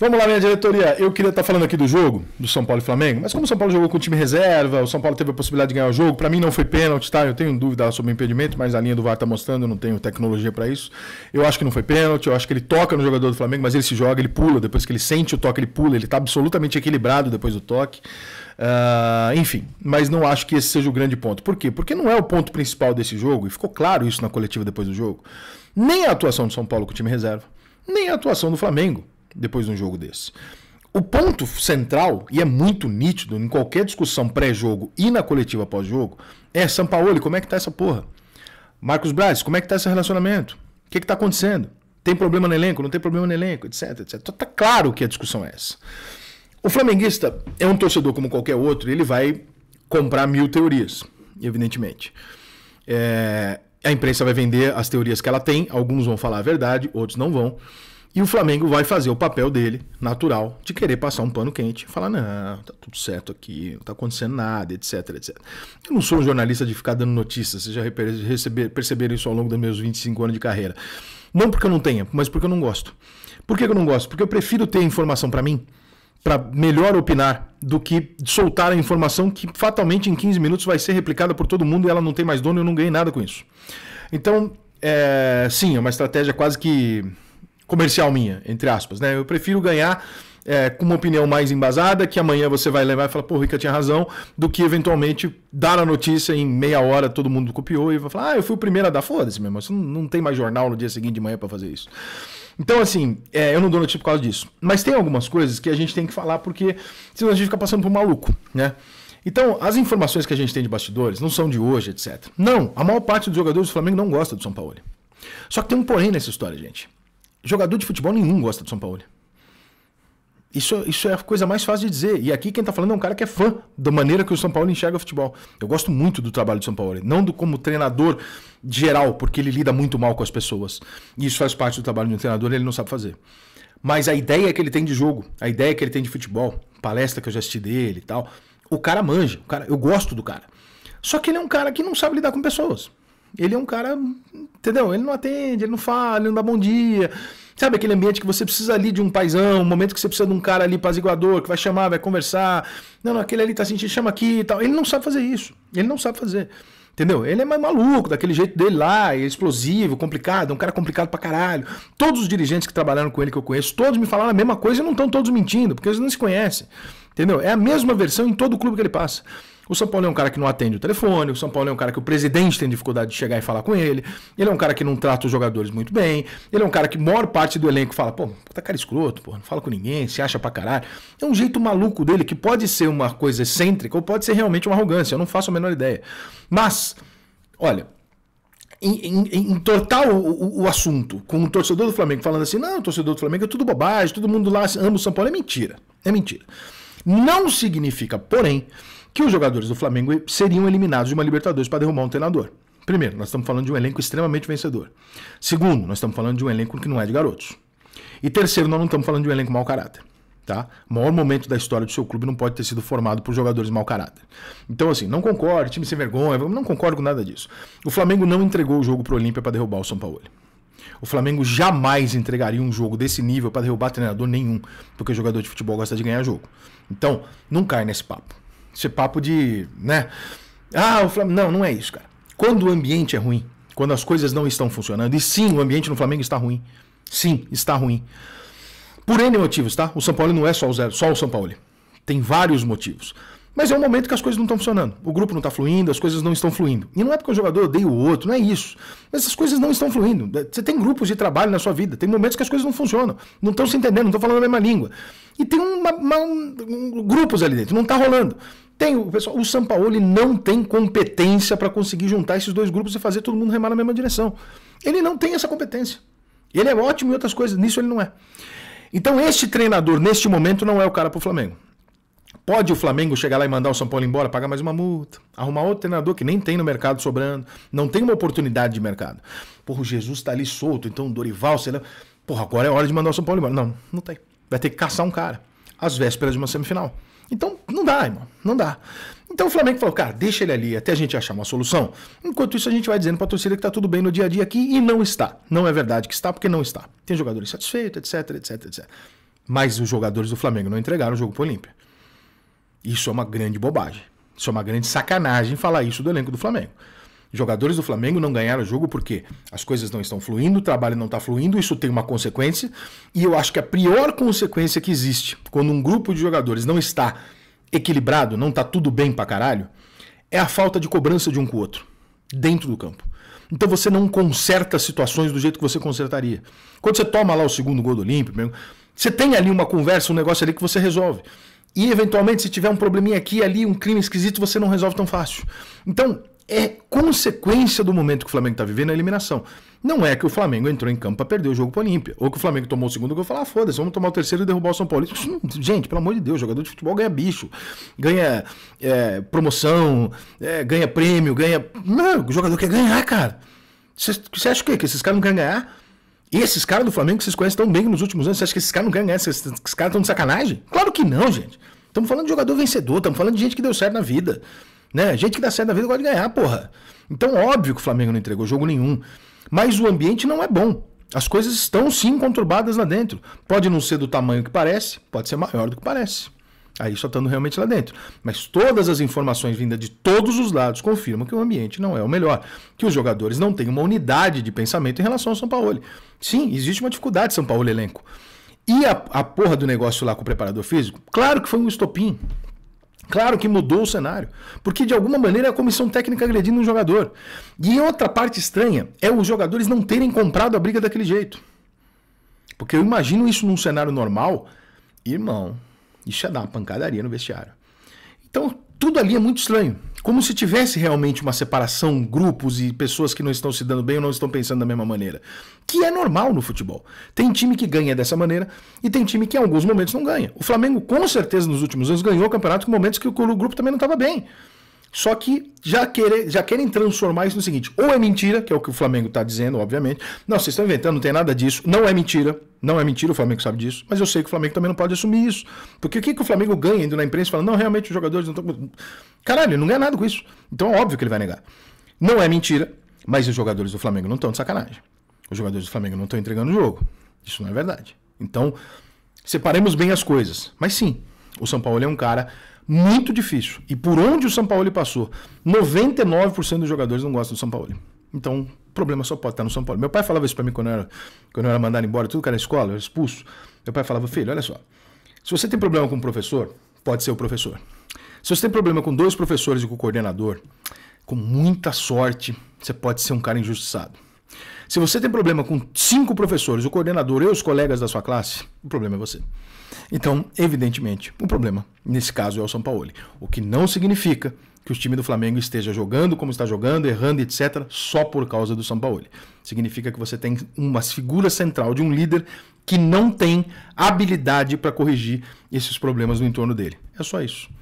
Vamos lá, minha diretoria. Eu queria estar tá falando aqui do jogo do São Paulo e Flamengo, mas como o São Paulo jogou com o time reserva, o São Paulo teve a possibilidade de ganhar o jogo. Para mim não foi pênalti, tá? Eu tenho dúvida sobre o impedimento, mas a linha do VAR está mostrando, eu não tenho tecnologia para isso. Eu acho que não foi pênalti, eu acho que ele toca no jogador do Flamengo, mas ele se joga, ele pula, depois que ele sente o toque, ele pula, ele está absolutamente equilibrado depois do toque. Uh, enfim, mas não acho que esse seja o grande ponto. Por quê? Porque não é o ponto principal desse jogo, e ficou claro isso na coletiva depois do jogo. Nem a atuação do São Paulo com o time reserva, nem a atuação do Flamengo depois de um jogo desse. O ponto central, e é muito nítido em qualquer discussão pré-jogo e na coletiva pós-jogo, é São Paulo, como é que tá essa porra? Marcos Braz, como é que tá esse relacionamento? O que, que tá acontecendo? Tem problema no elenco? Não tem problema no elenco? Etc, etc. Então tá claro que a discussão é essa. O flamenguista é um torcedor como qualquer outro, ele vai comprar mil teorias, evidentemente. É, a imprensa vai vender as teorias que ela tem, alguns vão falar a verdade, outros não vão. E o Flamengo vai fazer o papel dele, natural, de querer passar um pano quente, falar: não, tá tudo certo aqui, não tá acontecendo nada, etc, etc. Eu não sou um jornalista de ficar dando notícias, vocês já perceberam isso ao longo dos meus 25 anos de carreira. Não porque eu não tenha, mas porque eu não gosto. Por que eu não gosto? Porque eu prefiro ter informação para mim, para melhor opinar, do que soltar a informação que fatalmente em 15 minutos vai ser replicada por todo mundo e ela não tem mais dono e eu não ganhei nada com isso. Então, é, sim, é uma estratégia quase que comercial minha, entre aspas, né? Eu prefiro ganhar é, com uma opinião mais embasada, que amanhã você vai levar e falar, pô, o Rica tinha razão, do que eventualmente dar a notícia em meia hora, todo mundo copiou e vai falar, ah, eu fui o primeiro a dar, foda-se, mesmo, você não, não tem mais jornal no dia seguinte de manhã para fazer isso. Então, assim, é, eu não dou notícia por causa disso. Mas tem algumas coisas que a gente tem que falar, porque senão a gente fica passando por maluco, né? Então, as informações que a gente tem de bastidores não são de hoje, etc. Não, a maior parte dos jogadores do Flamengo não gosta do São Paulo. Só que tem um porém nessa história, gente. Jogador de futebol nenhum gosta do São Paulo. Isso, isso é a coisa mais fácil de dizer. E aqui quem está falando é um cara que é fã da maneira que o São Paulo enxerga o futebol. Eu gosto muito do trabalho do São Paulo, não do como treinador geral, porque ele lida muito mal com as pessoas. E isso faz parte do trabalho de um treinador, ele não sabe fazer. Mas a ideia que ele tem de jogo, a ideia que ele tem de futebol, palestra que eu já assisti dele e tal, o cara manja, o cara, eu gosto do cara. Só que ele é um cara que não sabe lidar com pessoas. Ele é um cara Entendeu? Ele não atende, ele não fala, ele não dá bom dia. Sabe aquele ambiente que você precisa ali de um paizão, um momento que você precisa de um cara ali paziguador, que vai chamar, vai conversar. Não, não, aquele ali tá sentindo, chama aqui e tal. Ele não sabe fazer isso. Ele não sabe fazer. Entendeu? Ele é mais maluco, daquele jeito dele lá, é explosivo, complicado, é um cara complicado pra caralho. Todos os dirigentes que trabalharam com ele que eu conheço, todos me falaram a mesma coisa e não estão todos mentindo, porque eles não se conhecem. Entendeu? É a mesma versão em todo o clube que ele passa. O São Paulo é um cara que não atende o telefone, o São Paulo é um cara que o presidente tem dificuldade de chegar e falar com ele, ele é um cara que não trata os jogadores muito bem, ele é um cara que maior parte do elenco fala, pô, tá cara escroto, pô, não fala com ninguém, se acha pra caralho. É um jeito maluco dele que pode ser uma coisa excêntrica ou pode ser realmente uma arrogância, eu não faço a menor ideia. Mas, olha, entortar o, o, o, assunto com o torcedor do Flamengo falando assim: não, torcedor do Flamengo é tudo bobagem, todo mundo lá ama o São Paulo, é mentira. É mentira. Não significa, porém, que os jogadores do Flamengo seriam eliminados de uma Libertadores para derrubar um treinador. Primeiro, nós estamos falando de um elenco extremamente vencedor. Segundo, nós estamos falando de um elenco que não é de garotos. E terceiro, nós não estamos falando de um elenco mau caráter. Tá? O maior momento da história do seu clube não pode ter sido formado por jogadores mau caráter. Então, assim, não concordo, time sem vergonha, não concordo com nada disso. O Flamengo não entregou o jogo para o Olímpia para derrubar o São Paulo. O Flamengo jamais entregaria um jogo desse nível para derrubar treinador nenhum, porque jogador de futebol gosta de ganhar jogo. Então, não cai nesse papo. Isso é papo de, né? Ah, o Flamengo. Não, não é isso, cara. Quando o ambiente é ruim, quando as coisas não estão funcionando, e sim, o ambiente no Flamengo está ruim. Sim, está ruim. Por N motivos, tá? O São Paulo não é só o, zero, só o São Paulo. Tem vários motivos. Mas é um momento que as coisas não estão funcionando. O grupo não está fluindo, as coisas não estão fluindo. E não é porque o jogador odeia o outro, não é isso. Mas as coisas não estão fluindo. Você tem grupos de trabalho na sua vida, tem momentos que as coisas não funcionam, não estão se entendendo, não estão falando a mesma língua. E tem uma, uma, um, grupos ali dentro, não está rolando. Tem o pessoal, o Sampaoli não tem competência para conseguir juntar esses dois grupos e fazer todo mundo remar na mesma direção. Ele não tem essa competência. Ele é ótimo em outras coisas, nisso ele não é. Então este treinador neste momento não é o cara para o Flamengo. Pode o Flamengo chegar lá e mandar o São Paulo embora, pagar mais uma multa, arrumar outro treinador que nem tem no mercado sobrando, não tem uma oportunidade de mercado. Porra, o Jesus está ali solto, então o Dorival, sei lá. Porra, agora é hora de mandar o São Paulo embora. Não, não tem. Vai ter que caçar um cara às vésperas de uma semifinal. Então, não dá, irmão. Não dá. Então o Flamengo falou, cara, deixa ele ali até a gente achar uma solução. Enquanto isso, a gente vai dizendo pra torcida que tá tudo bem no dia a dia aqui e não está. Não é verdade que está, porque não está. Tem jogadores satisfeitos, etc, etc, etc. Mas os jogadores do Flamengo não entregaram o jogo pro Olímpia. Isso é uma grande bobagem. Isso é uma grande sacanagem falar isso do elenco do Flamengo. Jogadores do Flamengo não ganharam o jogo porque as coisas não estão fluindo, o trabalho não está fluindo, isso tem uma consequência. E eu acho que a pior consequência que existe quando um grupo de jogadores não está equilibrado, não está tudo bem pra caralho, é a falta de cobrança de um com o outro, dentro do campo. Então você não conserta situações do jeito que você consertaria. Quando você toma lá o segundo gol do Olímpico, você tem ali uma conversa, um negócio ali que você resolve. E eventualmente, se tiver um probleminha aqui ali, um crime esquisito, você não resolve tão fácil. Então, é consequência do momento que o Flamengo está vivendo a eliminação. Não é que o Flamengo entrou em campo para perder o jogo para o Olímpia. Ou que o Flamengo tomou o segundo gol e falou: ah, foda-se, vamos tomar o terceiro e derrubar o São Paulo. Isso, gente, pelo amor de Deus, jogador de futebol ganha bicho, ganha é, promoção, é, ganha prêmio, ganha. Não, o jogador quer ganhar, cara. Você acha o quê? Que esses caras não querem ganhar? E esses caras do Flamengo que vocês conhecem tão bem nos últimos anos, você acha que esses caras não querem ganhar? Esses, esses caras estão de sacanagem? Claro que não, gente. Estamos falando de jogador vencedor, estamos falando de gente que deu certo na vida. Né? Gente que dá certo na vida gosta de ganhar, porra. Então, óbvio que o Flamengo não entregou jogo nenhum. Mas o ambiente não é bom. As coisas estão sim conturbadas lá dentro. Pode não ser do tamanho que parece, pode ser maior do que parece. Aí só estando realmente lá dentro. Mas todas as informações vindas de todos os lados confirmam que o ambiente não é o melhor. Que os jogadores não têm uma unidade de pensamento em relação ao São Paulo. Sim, existe uma dificuldade São Paulo elenco. E a, a porra do negócio lá com o preparador físico? Claro que foi um estopim. Claro que mudou o cenário, porque de alguma maneira é a comissão técnica agredindo um jogador. E outra parte estranha é os jogadores não terem comprado a briga daquele jeito. Porque eu imagino isso num cenário normal, irmão, isso ia é dar uma pancadaria no vestiário. Então tudo ali é muito estranho como se tivesse realmente uma separação, grupos e pessoas que não estão se dando bem ou não estão pensando da mesma maneira. Que é normal no futebol. Tem time que ganha dessa maneira e tem time que em alguns momentos não ganha. O Flamengo, com certeza, nos últimos anos ganhou o campeonato com momentos que o grupo também não estava bem. Só que já, querer, já querem transformar isso no seguinte: ou é mentira, que é o que o Flamengo está dizendo, obviamente. Não, vocês estão inventando, não tem nada disso. Não é mentira. Não é mentira, o Flamengo sabe disso, mas eu sei que o Flamengo também não pode assumir isso. Porque o que, que o Flamengo ganha indo na imprensa e falando, não, realmente os jogadores não estão. Caralho, ele não ganha nada com isso. Então é óbvio que ele vai negar. Não é mentira, mas os jogadores do Flamengo não estão de sacanagem. Os jogadores do Flamengo não estão entregando o jogo. Isso não é verdade. Então, separemos bem as coisas. Mas sim, o São Paulo é um cara muito difícil. E por onde o São Paulo passou, 99% dos jogadores não gostam do São Paulo. Então, o problema só pode estar no São Paulo. Meu pai falava isso para mim quando eu, era, quando eu era mandado embora, tudo que era escola, eu era expulso. Meu pai falava, filho, olha só, se você tem problema com um professor, pode ser o professor. Se você tem problema com dois professores e com o coordenador, com muita sorte, você pode ser um cara injustiçado. Se você tem problema com cinco professores, o coordenador e os colegas da sua classe, o problema é você. Então, evidentemente, o problema nesse caso é o São Paulo. O que não significa que o time do Flamengo esteja jogando como está jogando, errando, etc., só por causa do Sampaoli. Significa que você tem uma figura central de um líder que não tem habilidade para corrigir esses problemas no entorno dele. É só isso.